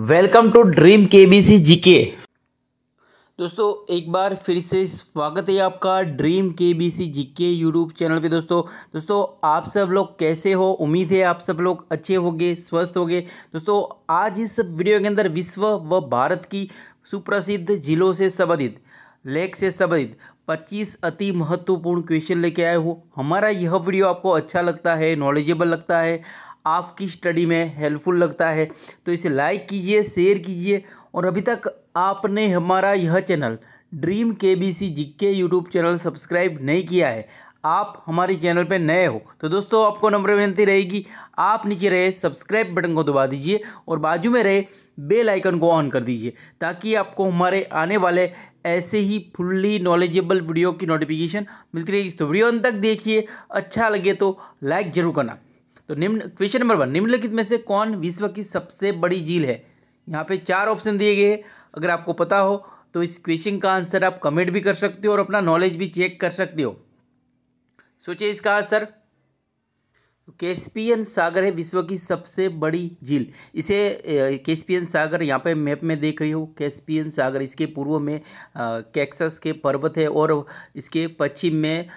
welcome to dream K B C G के दोस्तों एक बार फिर से स्वागत है आपका dream K B C G के यूट्यूब चैनल पे दोस्तों दोस्तों आप सब लोग कैसे हो उम्मीद है आप सब लोग अच्छे होंगे स्वस्थ होंगे दोस्तों आज इस वीडियो के अंदर विश्व व भारत की सुप्रसिद्ध जिलों से संबंधित लेख से संबंधित 25 अति महत्वपूर्ण क्वेश्चन लेके आए हो हमारा यह वीडियो आपको अच्छा लगता है नॉलेजेबल लगता है आपकी स्टडी में हेल्पफुल लगता है तो इसे लाइक कीजिए शेयर कीजिए और अभी तक आपने हमारा यह channel dream K B C G के यूट्यूब चैनल सब्सक्राइब नहीं किया है आप हमारे चैनल पर नए हो तो दोस्तों आपको नंबर विनती रहेगी आप नीचे रहे सब्सक्राइब बटन को दबा दीजिए और बाजू में रहे बेल आइकन को ऑन कर दीजिए ताकि आपको हमारे आने वाले ऐसे ही फुल्ली नॉलेजेबल वीडियो की नोटिफिकेशन मिलती रहेगी तो वीडियो अंत तक देखिए अच्छा लगे तो लाइक ज़रूर करना तो निम्न क्वेश्चन नंबर वन निम्नलिखित में से कौन विश्व की सबसे बड़ी झील है यहाँ पे चार ऑप्शन दिए गए हैं अगर आपको पता हो तो इस क्वेश्चन का आंसर आप कमेंट भी कर सकते हो और अपना नॉलेज भी चेक कर सकते हो सोचिए इसका आंसर केस्पियन सागर है विश्व की सबसे बड़ी झील इसे केस्पियन सागर यहाँ पे मैप में देख रही हो केस्पियन सागर इसके पूर्व में कैक्सस के पर्वत है और इसके पश्चिम में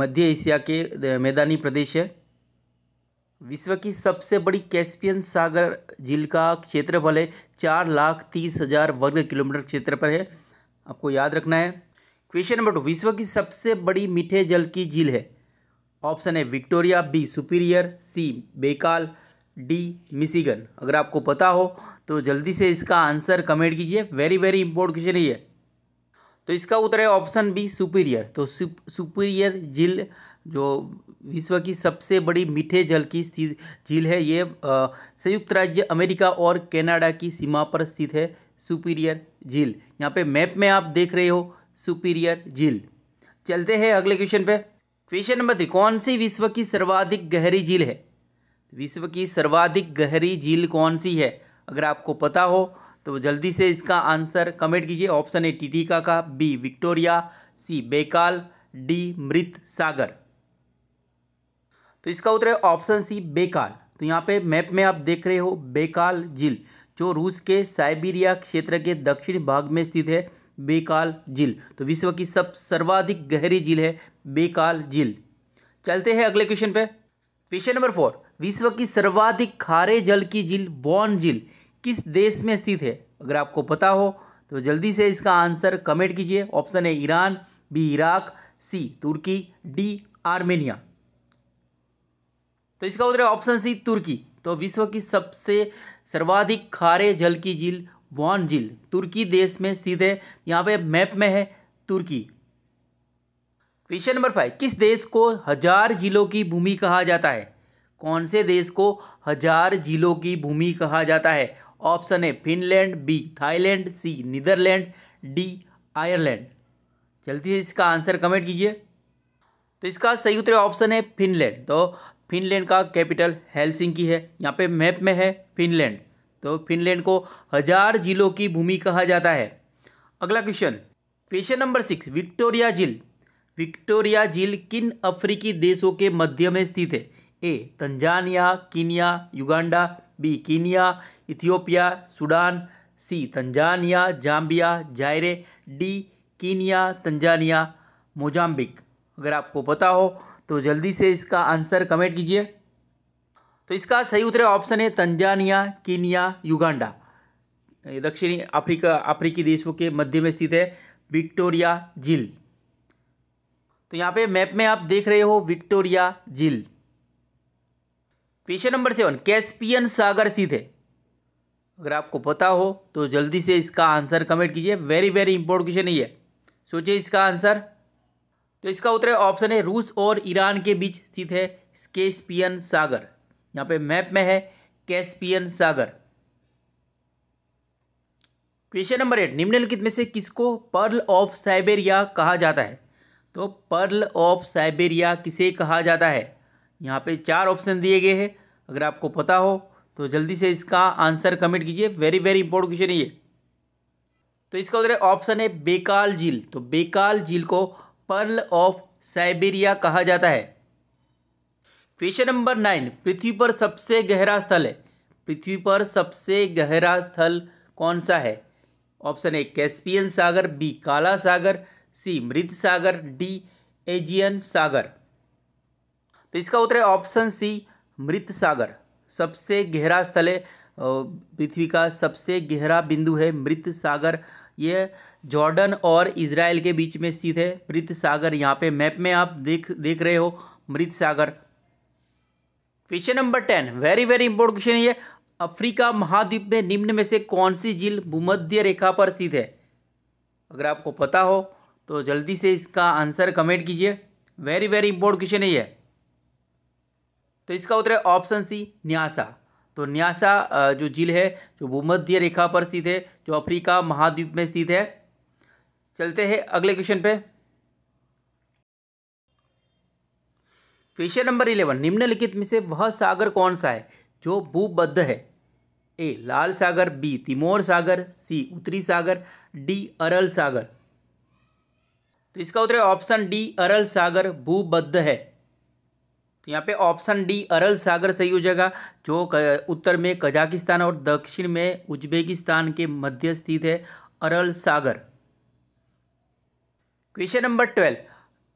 मध्य एशिया के मैदानी प्रदेश है विश्व की सबसे बड़ी कैस्पियन सागर झील का क्षेत्रफल है चार लाख तीस हज़ार वर्ग किलोमीटर क्षेत्र पर है आपको याद रखना है क्वेश्चन नंबर टू विश्व की सबसे बड़ी मीठे जल की झील है ऑप्शन है Victoria B Superior C Baikal D Michigan अगर आपको पता हो तो जल्दी से इसका आंसर कमेंट कीजिए वेरी वेरी इंपॉर्टेंट क्वेश्चन ही है तो इसका उत्तर है ऑप्शन बी सुपीरियर तो सुपीरियर झील जो विश्व की सबसे बड़ी मीठे जल की स्थित झील है ये संयुक्त राज्य अमेरिका और कनाडा की सीमा पर स्थित है सुपीरियर झील यहाँ पे मैप में आप देख रहे हो सुपीरियर झील चलते हैं अगले क्वेश्चन पे क्वेश्चन नंबर थ्री कौन सी विश्व की सर्वाधिक गहरी झील है विश्व की सर्वाधिक गहरी झील कौन सी है अगर आपको पता हो तो जल्दी से इसका आंसर कमेंट कीजिए option A Titicaca B Victoria C Baikal D मृत सागर तो इसका उत्तर है ऑप्शन सी बेकाल तो यहाँ पे मैप में आप देख रहे हो बेकाल झील जो रूस के साइबीरिया क्षेत्र के दक्षिण भाग में स्थित है बेकाल झील तो विश्व की सब सर्वाधिक गहरी झील है बेकाल झील चलते हैं अगले क्वेश्चन पे क्वेश्चन नंबर फोर विश्व की सर्वाधिक खारे जल की झील वॉन झील किस देश में स्थित है अगर आपको पता हो तो जल्दी से इसका आंसर कमेंट कीजिए ऑप्शन है ईरान बी इराक सी तुर्की डी आर्मेनिया तो इसका उत्तर ऑप्शन सी तुर्की तो विश्व की सबसे सर्वाधिक खारे जल की झील वॉन झील तुर्की देश में स्थित है यहाँ पे मैप में है तुर्की क्वेश्चन नंबर फाइव किस देश को हजार झीलों की भूमि कहा जाता है कौन से देश को हजार झीलों की भूमि कहा जाता है ऑप्शन है Finland B Thailand C Netherland D Ireland जल्दी से इसका आंसर कमेंट कीजिए तो इसका सही उत्तर ऑप्शन है फिनलैंड तो फिनलैंड का कैपिटल हेलसिंकी है यहाँ पे मैप में है फिनलैंड तो फिनलैंड को हजार जिलों की भूमि कहा जाता है अगला question question number six Victoria झील विक्टोरिया झील किन अफ्रीकी देशों के मध्य में स्थित है A Tanzania Kenya Uganda B Kenya Ethiopia Sudan C Tanzania Zambia Zaire D Kenya Tanzania Mozambique अगर आपको पता हो तो जल्दी से इसका आंसर कमेंट कीजिए तो इसका सही उत्तर ऑप्शन है तंजानिया कीनिया युगांडा दक्षिणी अफ्रीका अफ्रीकी देशों के मध्य में स्थित है विक्टोरिया झील तो यहाँ पे मैप में आप देख रहे हो विक्टोरिया झील तो क्वेश्चन नंबर सेवन कैस्पियन सागर स्थित है अगर आपको पता हो तो जल्दी से इसका आंसर कमेंट कीजिए वेरी वेरी इंपॉर्टेंट क्वेश्चन ही है सोचिए इसका आंसर तो इसका उत्तर ऑप्शन है रूस और ईरान के बीच स्थित है कैस्पियन सागर यहाँ पे मैप में है कैस्पियन सागर क्वेश्चन नंबर एट निम्नलिखित में से किसको पर्ल ऑफ साइबेरिया कहा जाता है तो पर्ल ऑफ साइबेरिया किसे कहा जाता है यहाँ पे चार ऑप्शन दिए गए हैं अगर आपको पता हो तो जल्दी से इसका आंसर कमेंट कीजिए वेरी वेरी इंपॉर्टेंट क्वेश्चन ये तो इसका उत्तर ऑप्शन है बेकाल झील तो बेकाल झील को पर्ल ऑफ साइबेरिया कहा जाता है क्वेश्चन नंबर नाइन पृथ्वी पर सबसे गहरा स्थल है पृथ्वी पर सबसे गहरा स्थल कौन सा है ऑप्शन ए कैस्पियन सागर बी काला सागर सी मृत सागर डी एजियन सागर तो इसका उत्तर है ऑप्शन सी मृत सागर सबसे गहरा स्थल है पृथ्वी का सबसे गहरा बिंदु है मृत सागर यह जॉर्डन और इसराइल के बीच में स्थित है मृत सागर यहाँ पे मैप में आप देख देख रहे हो मृत सागर question number ten very very important question ये अफ्रीका महाद्वीप में निम्न में से कौन सी झील भूमध्य रेखा पर स्थित है अगर आपको पता हो तो जल्दी से इसका आंसर कमेंट कीजिए वेरी वेरी इंपॉर्टेंट क्वेश्चन है ये तो इसका उत्तर है ऑप्शन सी न्यासा तो न्यासा जो झील है जो भूमध्य रेखा पर स्थित है जो अफ्रीका महाद्वीप में स्थित है चलते हैं अगले क्वेश्चन पे क्वेश्चन नंबर इलेवन निम्नलिखित में से वह सागर कौन सा है जो भूबद्ध है ए लाल सागर बी तिमोर सागर सी उत्तरी सागर डी अरल सागर तो इसका उत्तर है ऑप्शन डी अरल सागर भूबद्ध है तो यहाँ पे ऑप्शन डी अरल सागर सही हो जाएगा जो उत्तर में कजाकिस्तान और दक्षिण में उज्बेकिस्तान के मध्य स्थित है अरल सागर question number twelve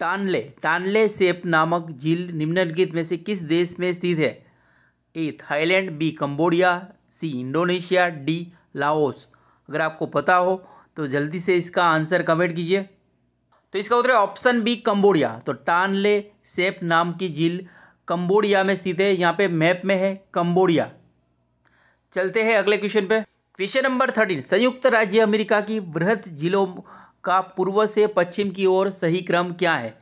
Tonle Tonle Sap नामक झील निम्नलिखित में से किस देश में स्थित है A Thailand B Cambodia C Indonesia D Laos अगर आपको पता हो तो जल्दी से इसका आंसर कमेंट कीजिए तो इसका उत्तर है ऑप्शन बी कंबोडिया तो टानले सेप नाम की झील कंबोडिया में स्थित है यहाँ पे मैप में है कंबोडिया चलते हैं अगले क्वेश्चन पे क्वेश्चन नंबर थर्टीन संयुक्त राज्य अमेरिका की बृहद झीलों का पूर्व से पश्चिम की ओर सही क्रम क्या है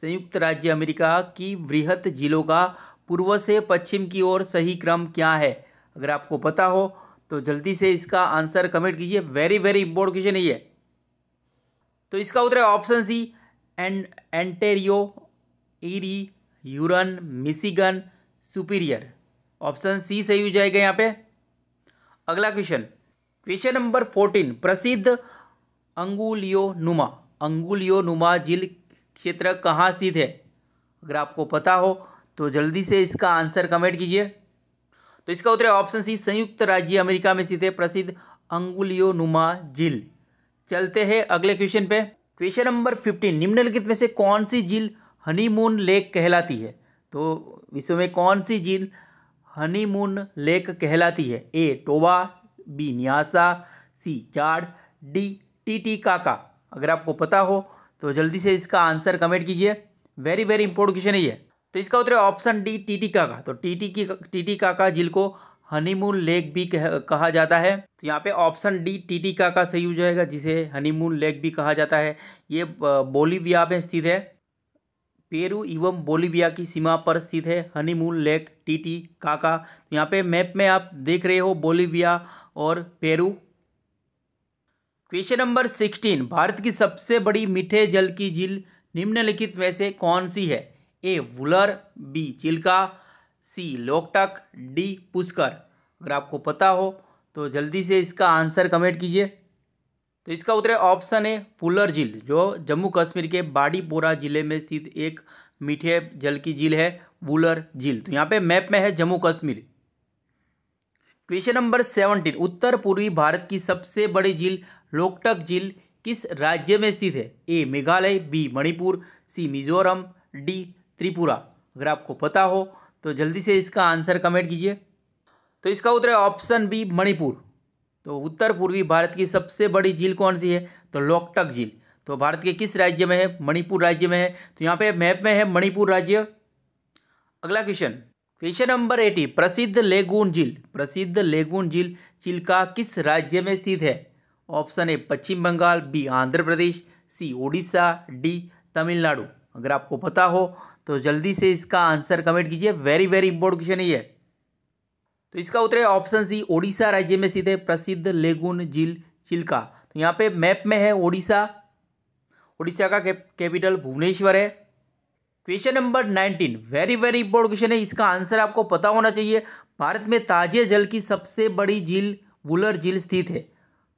संयुक्त राज्य अमेरिका की वृहत जिलों का पूर्व से पश्चिम की ओर सही क्रम क्या है अगर आपको पता हो तो जल्दी से इसका आंसर कमेंट कीजिए वेरी वेरी इंपॉर्टेंट क्वेश्चन है ये तो इसका उत्तर है option C and Ontario Erie Huron Michigan Superior option C सही हो जाएगा यहाँ पे अगला क्वेश्चन क्वेश्चन नंबर फोर्टीन प्रसिद्ध अंगुलियोनुमा अंगुलियोनुमा झील क्षेत्र कहाँ स्थित है अगर आपको पता हो तो जल्दी से इसका आंसर कमेंट कीजिए तो इसका उत्तर ऑप्शन सी संयुक्त राज्य अमेरिका में स्थित है प्रसिद्ध अंगुलियोनुमा झील चलते हैं अगले क्वेश्चन पे क्वेश्चन नंबर फिफ्टीन निम्नलिखित में से कौन सी झील हनीमून लेक कहलाती है तो विश्व में कौन सी झील हनीमून लेक कहलाती है A Toba B Nyasa C Chad D Titicaca अगर आपको पता हो तो जल्दी से इसका आंसर कमेंट कीजिए वेरी वेरी इंपॉर्टेंट क्वेश्चन है ये तो इसका उत्तर है option D Titicaca तो टी टी की टी टी काका झील को हनीमून लेक भी कह, कहा जाता है तो यहाँ पे ऑप्शन डी टी टी काका सही हो जाएगा जिसे हनीमून लेक भी कहा जाता है ये बोलीविया में स्थित है पेरू एवं बोलीविया की सीमा पर स्थित है honeymoon lake T Titicaca तो यहाँ पे मैप में आप देख रहे हो बोलीविया और Peru question number sixteen Bharat की सबसे बड़ी मीठे जल की झील निम्नलिखित में से कौन सी है A Wular B Chilka C Loktak D Pushkar अगर आपको पता हो तो जल्दी से इसका आंसर कमेंट कीजिए तो इसका उत्तर ऑप्शन है फुलर झील जो जम्मू कश्मीर के बाडीपोरा जिले में स्थित एक मीठे जल की झील है वुलर झील तो यहाँ पे मैप में है Jammu Kashmir question number seventeen उत्तर पूर्वी भारत की सबसे बड़ी झील लोकटक झील किस राज्य में स्थित है A Meghalaya B Manipur C Mizoram D Tripura अगर आपको पता हो तो जल्दी से इसका आंसर कमेंट कीजिए तो इसका उत्तर है ऑप्शन बी मणिपुर तो उत्तर पूर्वी भारत की सबसे बड़ी झील कौन सी है तो लोकटक झील तो भारत के किस राज्य में है मणिपुर राज्य में है तो यहाँ पे मैप में है मणिपुर राज्य अगला क्वेश्चन क्वेश्चन नंबर एटी प्रसिद्ध लेगून झील प्रसिद्ध लेगून झील चिल्का किस राज्य में स्थित है option A Paschim Bengal B Andhra Pradesh C Orissa D Tamil Nadu अगर आपको पता हो तो जल्दी से इसका आंसर कमेंट कीजिए वेरी वेरी इंपॉर्टेंट क्वेश्चन है ये तो इसका उत्तर है ऑप्शन सी ओडिशा राज्य में स्थित है प्रसिद्ध लेगुन झील चिल्का तो यहाँ पे मैप में है ओडिशा ओडिशा का कैपिटल भुवनेश्वर है question number nineteen very very important question है इसका आंसर आपको पता होना चाहिए भारत में ताजे जल की सबसे बड़ी झील वुलर झील स्थित है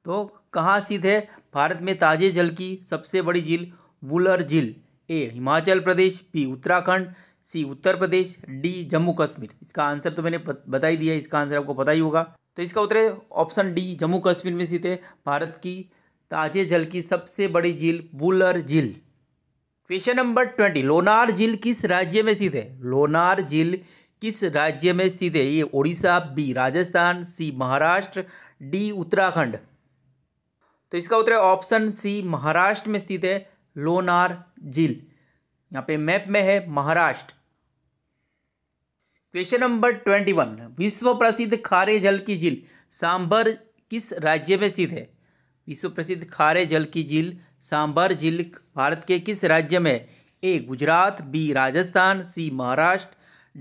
तो कहाँ स्थित है भारत में ताजे जल की सबसे बड़ी झील वुलर झील A Himachal Pradesh B Uttarakhand C Uttar Pradesh D Jammu Kashmir इसका आंसर तो मैंने बता ही दिया इसका आंसर आपको पता ही होगा तो इसका उत्तर है ऑप्शन डी जम्मू कश्मीर में स्थित है भारत की ताजे जल की सबसे बड़ी झील वुलर झील क्वेश्चन नंबर ट्वेंटी लोनार झील किस राज्य में स्थित है लोनार झील किस राज्य में स्थित है ये Odisha B Rajasthan C Maharashtra D Uttarakhand तो इसका उत्तर है ऑप्शन सी महाराष्ट्र में स्थित है लोनार झील यहाँ पे मैप में है Maharashtra question number twenty one विश्व प्रसिद्ध खारे जल की झील सांभर किस राज्य में स्थित है विश्व प्रसिद्ध खारे जल की झील सांभर झील भारत के किस राज्य में A Gujarat B Rajasthan C Maharashtra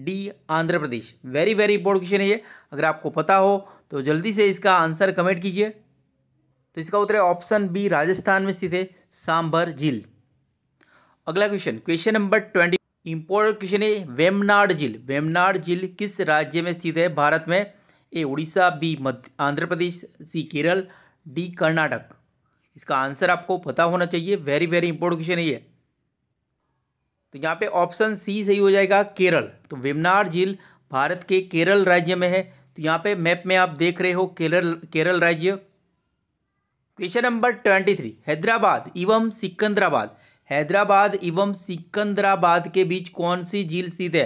D Andhra Pradesh very very important question है ये अगर आपको पता हो तो जल्दी से इसका आंसर कमेंट कीजिए तो इसका उत्तर है ऑप्शन बी राजस्थान में स्थित है सांभर झील अगला question question number twenty important question है वेमनाड झील वेमनाड झील किस राज्य में स्थित है भारत में A Orissa B Madhya Andhra Pradesh C Kerala D Karnataka इसका आंसर आपको पता होना चाहिए वेरी वेरी इंपॉर्टेंट क्वेश्चन है ये तो यहाँ पे ऑप्शन सी सही हो जाएगा केरल तो वेमनाड झील भारत के केरल राज्य में है तो यहाँ पे मैप में आप देख रहे हो केरल केरल राज्य question number twenty three Hyderabad एवं सिकंदराबाद हैदराबाद एवं सिकंदराबाद के बीच कौन सी झील स्थित है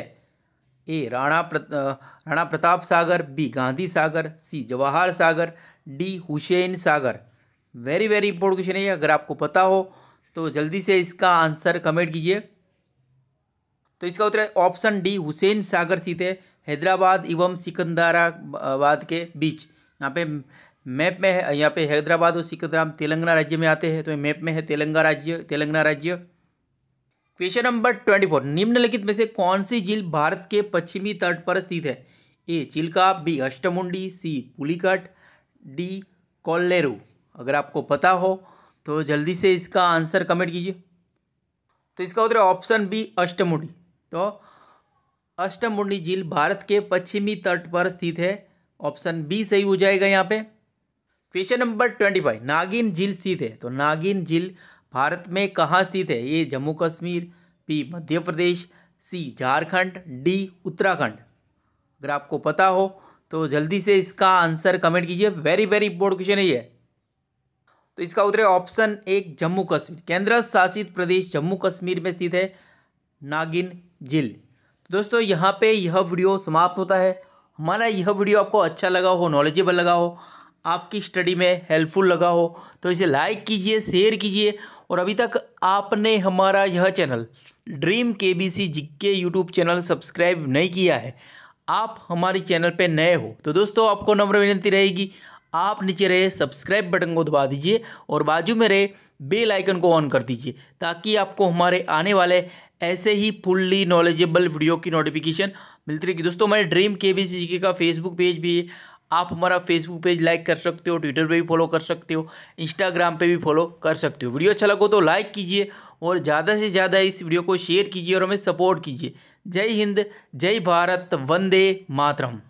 ए राणा प्र Rana Pratap Sagar B Gandhi Sagar C Jawahar Sagar D Hussain Sagar very very important question है अगर आपको पता हो तो जल्दी से इसका आंसर कमेंट कीजिए तो इसका उत्तर है ऑप्शन डी हुसैन सागर स्थित है हैदराबाद एवं सिकंदराबाद के बीच यहाँ पे मैप में है यहाँ पे हैदराबाद और सिकंदराबाद तेलंगाना राज्य में आते हैं तो मैप में है तेलंगाना राज्य तेलंगाना राज्य क्वेश्चन नंबर ट्वेंटी फोर निम्नलिखित में से कौन सी झील भारत के पश्चिमी तट पर स्थित है A Chilka B Ashtamudi C Pulicat D Kolleru अगर आपको पता हो तो जल्दी से इसका आंसर कमेंट कीजिए तो इसका उत्तर ऑप्शन बी अष्टमुंडी तो अष्टमुंडी झील भारत के पश्चिमी तट पर स्थित है ऑप्शन बी सही हो जाएगा यहाँ पर क्वेश्चन नंबर ट्वेंटी फाइव नागिन झील स्थित है तो नागिन झील भारत में कहाँ स्थित है ये Jammu Kashmir B Madhya Pradesh C Jharkhand D Uttarakhand अगर आपको पता हो तो जल्दी से इसका आंसर कमेंट कीजिए वेरी वेरी इंपॉर्टेंट क्वेश्चन है ये तो इसका उत्तर ऑप्शन एक जम्मू कश्मीर केंद्र शासित प्रदेश जम्मू कश्मीर में स्थित है नागिन झील तो दोस्तों यहाँ पे यह वीडियो समाप्त होता है हमारा यह वीडियो आपको अच्छा लगा हो नॉलेजेबल लगा हो आपकी स्टडी में हेल्पफुल लगा हो तो इसे लाइक कीजिए शेयर कीजिए और अभी तक आपने हमारा यह channel dream K B C G के यूट्यूब चैनल सब्सक्राइब नहीं किया है आप हमारे चैनल पर नए हो तो दोस्तों आपको नम्र विनती रहेगी आप नीचे रहे सब्सक्राइब बटन को दबा दीजिए और बाजू में रहे बेल आइकन को ऑन कर दीजिए ताकि आपको हमारे आने वाले ऐसे ही फुल्ली नॉलेजेबल वीडियो की नोटिफिकेशन मिलती रहेगी दोस्तों हमारे ड्रीम के बी सी जी का फेसबुक पेज भी आप हमारा फेसबुक पेज लाइक कर सकते हो ट्विटर पे भी फॉलो कर सकते हो इंस्टाग्राम पे भी फॉलो कर सकते हो वीडियो अच्छा लगो तो लाइक कीजिए और ज़्यादा से ज़्यादा इस वीडियो को शेयर कीजिए और हमें सपोर्ट कीजिए जय हिंद जय भारत वंदे मातरम